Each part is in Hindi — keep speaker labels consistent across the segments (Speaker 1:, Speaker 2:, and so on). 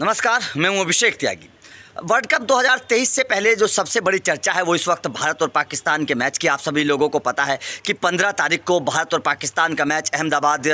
Speaker 1: नमस्कार मैं हूँ अभिषेक त्यागी वर्ल्ड कप 2023 से पहले जो सबसे बड़ी चर्चा है वो इस वक्त भारत और पाकिस्तान के मैच की आप सभी लोगों को पता है कि 15 तारीख को भारत और पाकिस्तान का मैच अहमदाबाद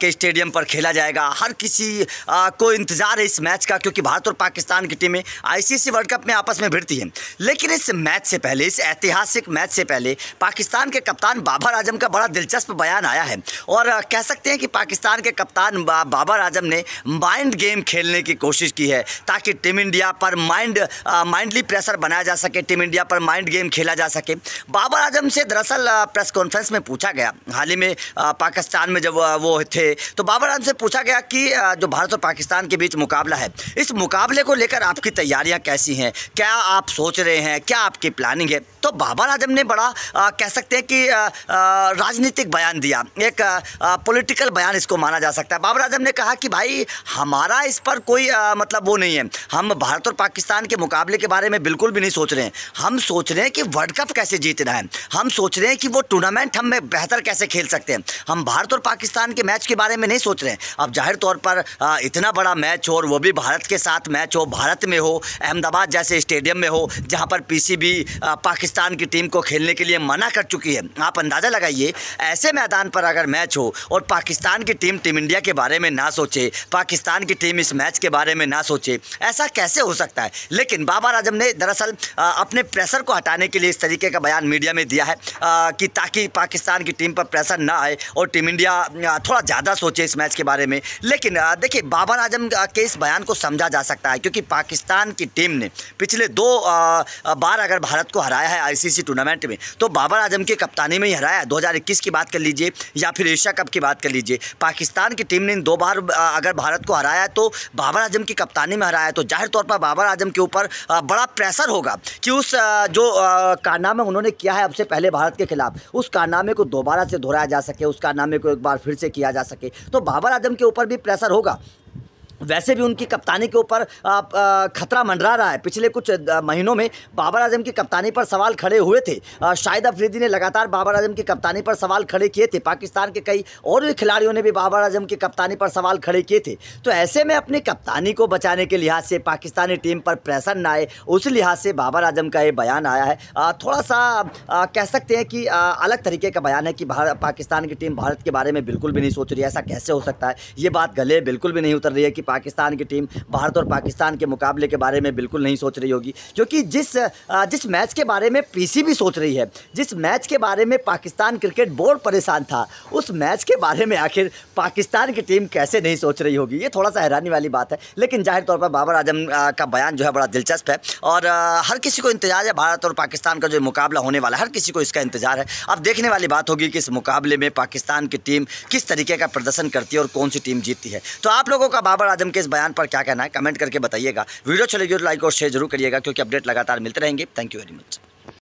Speaker 1: के स्टेडियम पर खेला जाएगा हर किसी को इंतज़ार है इस मैच का क्योंकि भारत और पाकिस्तान की टीमें आईसीसी वर्ल्ड कप में आपस में भिड़ती हैं लेकिन इस मैच से पहले इस ऐतिहासिक मैच से पहले पाकिस्तान के कप्तान बाबर आजम का बड़ा दिलचस्प बयान आया है और कह सकते हैं कि पाकिस्तान के कप्तान बाबर आजम ने माइंड गेम खेलने की कोशिश की है ताकि टीम इंडिया पर माइंड माइंड माइंडली प्रेशर बनाया जा सके टीम इंडिया पर माइंड गेम खेला जा सके बाबर आजम से दरअसल प्रेस uh, कॉन्फ्रेंस में पूछा गया हाल ही में uh, पाकिस्तान में जब uh, वो थे तो बाबर आजम से पूछा गया कि जो भारत और पाकिस्तान के बीच मुकाबला है इस मुकाबले को लेकर आपकी तैयारियाँ कैसी हैं क्या आप सोच रहे हैं क्या आपकी प्लानिंग है तो बाबर आजम ने बड़ा आ, कह सकते हैं कि राजनीतिक बयान दिया एक पॉलिटिकल बयान इसको माना जा सकता है बाबर आजम ने कहा कि भाई हमारा इस पर कोई आ, मतलब वो नहीं है हम भारत और पाकिस्तान पाकिस्तान के मुकाबले के बारे में बिल्कुल भी नहीं सोच रहे हैं हम सोच रहे हैं कि वर्ल्ड कप कैसे जीतना है हम सोच रहे हैं कि वो टूर्नामेंट हम बेहतर कैसे खेल सकते हैं हम भारत और पाकिस्तान के मैच के बारे में नहीं सोच रहे हैं अब जाहिर तौर पर इतना बड़ा मैच हो और वो भी भारत के साथ मैच हो भारत में हो अहमदाबाद जैसे स्टेडियम में हो जहाँ पर पी पाकिस्तान की टीम को खेलने के लिए मना कर चुकी है आप अंदाज़ा लगाइए ऐसे मैदान पर अगर मैच हो और पाकिस्तान की टीम टीम इंडिया के बारे में ना सोचे पाकिस्तान की टीम इस मैच के बारे में ना सोचे ऐसा कैसे हो सकता है लेकिन बाबर आजम ने दरअसल अपने प्रेशर को हटाने के लिए इस तरीके का बयान मीडिया में दिया है कि ताकि पाकिस्तान की टीम पर प्रेशर ना आए और टीम इंडिया थोड़ा ज़्यादा सोचे इस मैच के बारे में लेकिन देखिए बाबर आजम के इस बयान को समझा जा सकता है क्योंकि पाकिस्तान की टीम ने पिछले दो बार अगर भारत को हराया है आईसीसी टूर्नामेंट में तो बाबर आजम की कप्तानी में ही हराया है दो की बात कर लीजिए या फिर एशिया कप की बात कर लीजिए पाकिस्तान की टीम ने दो बार अगर भारत को हराया तो बाबर आजम की कप्तानी में हराया तो जाहिर तौर पर बाबर आजम सिस्टम के ऊपर बड़ा प्रेशर होगा कि उस जो कारनामा उन्होंने किया है अब से पहले भारत के खिलाफ उस कारनामे को दोबारा से दोहराया जा सके उस कारनामे को एक बार फिर से किया जा सके तो बाबर आजम के ऊपर भी प्रेशर होगा वैसे भी उनकी कप्तानी के ऊपर खतरा मंडरा रहा है पिछले कुछ महीनों में बाबर आजम की कप्तानी पर सवाल खड़े हुए थे शाहिद अफरीदी ने लगातार बाबर आजम की कप्तानी पर सवाल खड़े किए थे पाकिस्तान के कई और भी खिलाड़ियों ने भी बाबर आजम की कप्तानी पर सवाल खड़े किए थे तो ऐसे में अपनी कप्तानी को बचाने के लिहाज से पाकिस्तानी टीम पर प्रेशर ना आए उस लिहाज से बाबर आजम का ये बयान आया है थोड़ा सा कह सकते हैं कि अलग तरीके का बयान है कि पाकिस्तान की टीम भारत के बारे में बिल्कुल भी नहीं सोच रही है ऐसा कैसे हो सकता है ये बात गले बिल्कुल भी नहीं उतर रही है कि पाकिस्तान की टीम भारत और पाकिस्तान के मुकाबले के बारे में बिल्कुल नहीं सोच रही होगी क्योंकि जिस जिस मैच के बारे में भी सोच रही है जिस मैच के बारे में पाकिस्तान क्रिकेट बोर्ड परेशान था उस मैच के बारे में आखिर पाकिस्तान की टीम कैसे नहीं सोच रही होगी ये थोड़ा सा हैरानी वाली बात है लेकिन जाहिर तौर पर बाबर आजम का बयान जो है बड़ा दिलचस्प है और हर किसी को इंतजार है भारत और पाकिस्तान का जो मुकाबला होने वाला है हर किसी को इसका इंतजार है अब देखने वाली बात होगी कि इस मुकाबले में पाकिस्तान की टीम किस तरीके का प्रदर्शन करती है और कौन सी टीम जीतती है तो आप लोगों का बाबर आदम के इस बयान पर क्या कहना है कमेंट करके बताइएगा वीडियो चलेगी तो लाइक और शेयर जरूर करिएगा क्योंकि अपडेट लगातार मिलते रहेंगे थैंक यू वेरी मच